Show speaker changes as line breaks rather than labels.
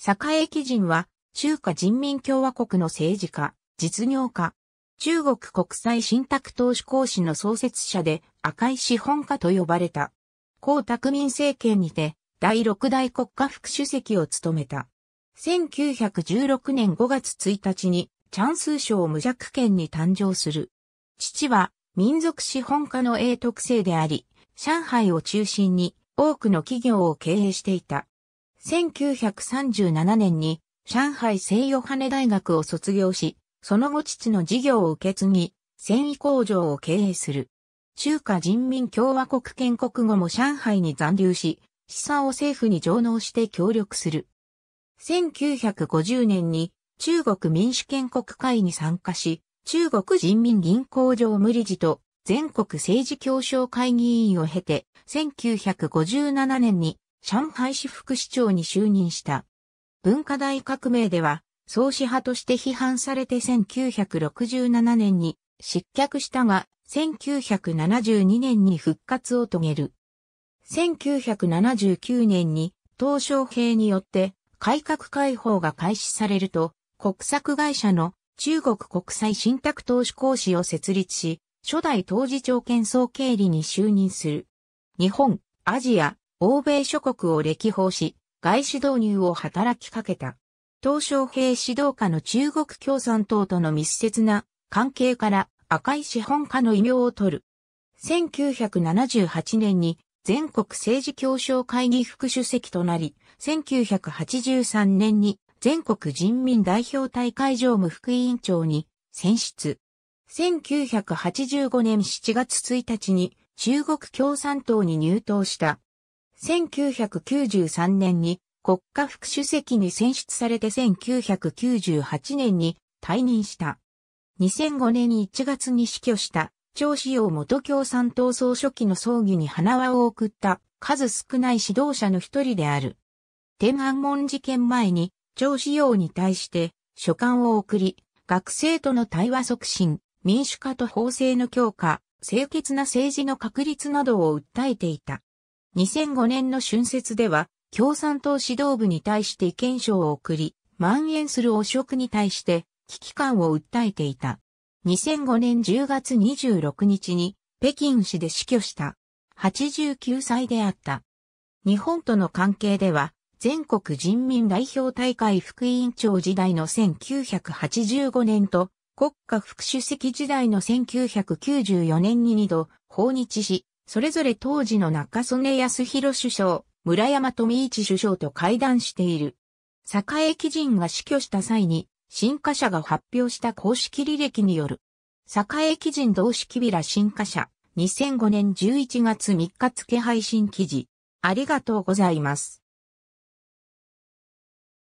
栄基人は、中華人民共和国の政治家、実業家、中国国際信託投資講師の創設者で赤い資本家と呼ばれた。江沢民政権にて、第六代国家副主席を務めた。1916年5月1日に、チャンス賞無弱権に誕生する。父は、民族資本家の英特性であり、上海を中心に多くの企業を経営していた。1937年に上海西洋羽大学を卒業し、その後父の事業を受け継ぎ、繊維工場を経営する。中華人民共和国建国後も上海に残留し、資産を政府に上納して協力する。1950年に中国民主建国会に参加し、中国人民銀行上無理事と全国政治協商会議員を経て、1957年に上海市副市長に就任した。文化大革命では、創始派として批判されて1967年に失脚したが、1972年に復活を遂げる。1979年に、東小平によって改革開放が開始されると、国策会社の中国国際信託投資講師を設立し、初代当事長兼総経理に就任する。日本、アジア、欧米諸国を歴訪し、外資導入を働きかけた。東小平指導下の中国共産党との密接な関係から赤い資本家の異名を取る。1978年に全国政治協商会議副主席となり、1983年に全国人民代表大会常務副委員長に選出。1985年7月1日に中国共産党に入党した1993年に国家副主席に選出されて1998年に退任した。2005年1月に死去した張子陽元共産党総書記の葬儀に花輪を送った数少ない指導者の一人である。天安門事件前に張子陽に対して書簡を送り、学生との対話促進、民主化と法制の強化、清潔な政治の確立などを訴えていた。2005年の春節では、共産党指導部に対して意見書を送り、蔓延する汚職に対して危機感を訴えていた。2005年10月26日に北京市で死去した。89歳であった。日本との関係では、全国人民代表大会副委員長時代の1985年と、国家副主席時代の1994年に2度訪日し、それぞれ当時の中曽根康弘首相、村山富一首相と会談している。栄基人が死去した際に、新華社が発表した公式履歴による。栄基人同式ビラ新華社、2005年11月3日付配信記事。ありがとうございます。